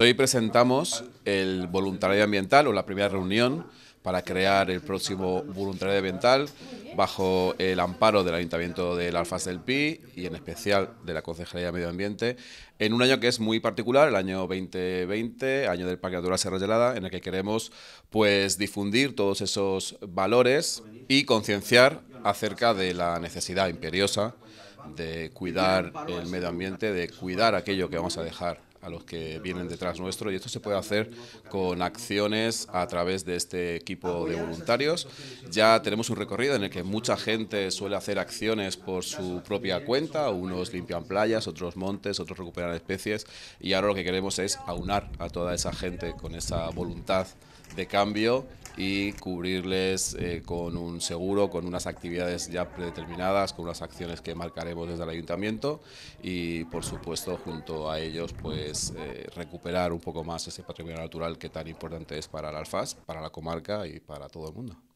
Hoy presentamos el voluntariado ambiental o la primera reunión para crear el próximo voluntariado ambiental bajo el amparo del Ayuntamiento del Alfaz del Pi y en especial de la Concejalía de Medio Ambiente en un año que es muy particular, el año 2020, año del Parque Natural Serra Gelada, en el que queremos pues difundir todos esos valores y concienciar acerca de la necesidad imperiosa de cuidar el medio ambiente, de cuidar aquello que vamos a dejar a los que vienen detrás nuestro y esto se puede hacer con acciones a través de este equipo de voluntarios. Ya tenemos un recorrido en el que mucha gente suele hacer acciones por su propia cuenta, unos limpian playas, otros montes, otros recuperan especies y ahora lo que queremos es aunar a toda esa gente con esa voluntad de cambio y cubrirles eh, con un seguro, con unas actividades ya predeterminadas, con unas acciones que marcaremos desde el ayuntamiento y por supuesto junto a ellos pues eh, recuperar un poco más ese patrimonio natural que tan importante es para el Alfaz, para la comarca y para todo el mundo.